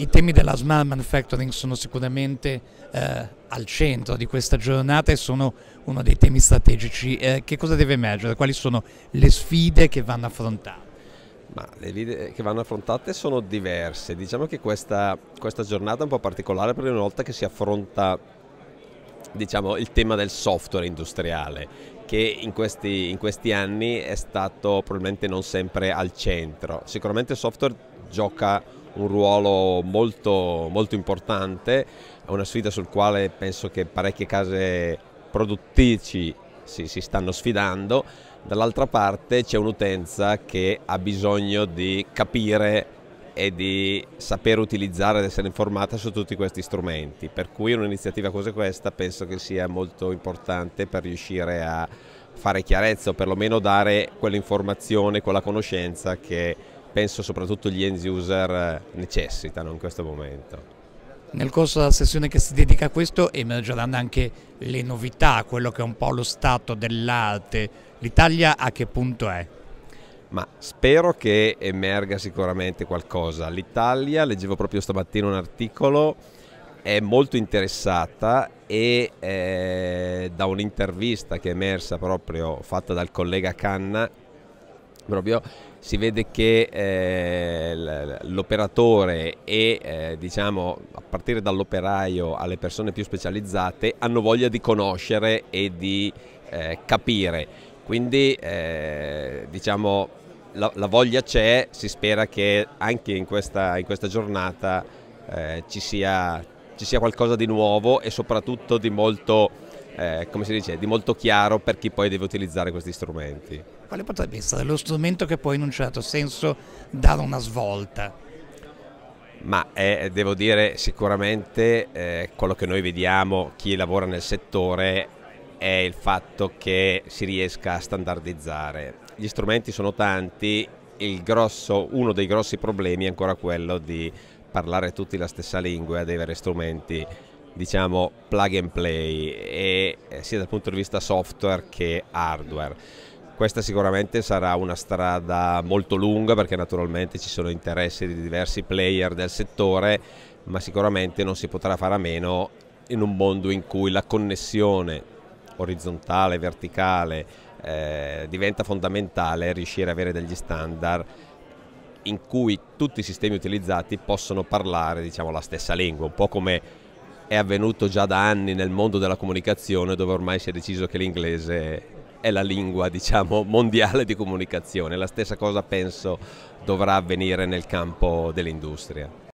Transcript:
I temi della smart manufacturing sono sicuramente eh, al centro di questa giornata e sono uno dei temi strategici. Eh, che cosa deve emergere? Quali sono le sfide che vanno affrontate? Ma le sfide che vanno affrontate sono diverse. Diciamo che questa, questa giornata è un po' particolare perché una volta che si affronta diciamo, il tema del software industriale che in questi, in questi anni è stato probabilmente non sempre al centro. Sicuramente il software gioca un ruolo molto, molto importante, è una sfida sul quale penso che parecchie case produttrici si, si stanno sfidando, dall'altra parte c'è un'utenza che ha bisogno di capire e di sapere utilizzare ed essere informata su tutti questi strumenti, per cui un'iniziativa come questa penso che sia molto importante per riuscire a fare chiarezza o perlomeno dare quell'informazione, quella conoscenza che penso soprattutto gli end user eh, necessitano in questo momento. Nel corso della sessione che si dedica a questo emergeranno anche le novità, quello che è un po' lo stato dell'arte. L'Italia a che punto è? Ma spero che emerga sicuramente qualcosa. L'Italia, leggevo proprio stamattina un articolo, è molto interessata e eh, da un'intervista che è emersa proprio fatta dal collega Canna proprio si vede che eh, l'operatore e eh, diciamo a partire dall'operaio alle persone più specializzate hanno voglia di conoscere e di eh, capire quindi eh, diciamo la, la voglia c'è si spera che anche in questa, in questa giornata eh, ci sia, ci, sia, qualcosa di nuovo e soprattutto di molto eh, come si dice, di molto chiaro per chi poi deve utilizzare questi strumenti. Quale potrebbe essere lo strumento che può in un certo senso dare una svolta? Ma è, eh, devo dire sicuramente eh, quello che noi vediamo, chi lavora nel settore, è il fatto che si riesca a standardizzare. Gli strumenti sono tanti, grosso, uno dei grossi problemi è ancora quello di parlare tutti la stessa lingua, di avere strumenti diciamo plug and play e eh, sia dal punto di vista software che hardware. Questa sicuramente sarà una strada molto lunga perché naturalmente ci sono interessi di diversi player del settore, ma sicuramente non si potrà fare a meno in un mondo in cui la connessione orizzontale, verticale eh, diventa fondamentale riuscire ad avere degli standard in cui tutti i sistemi utilizzati possono parlare diciamo, la stessa lingua, un po' come è avvenuto già da anni nel mondo della comunicazione dove ormai si è deciso che l'inglese è la lingua diciamo, mondiale di comunicazione. La stessa cosa penso dovrà avvenire nel campo dell'industria.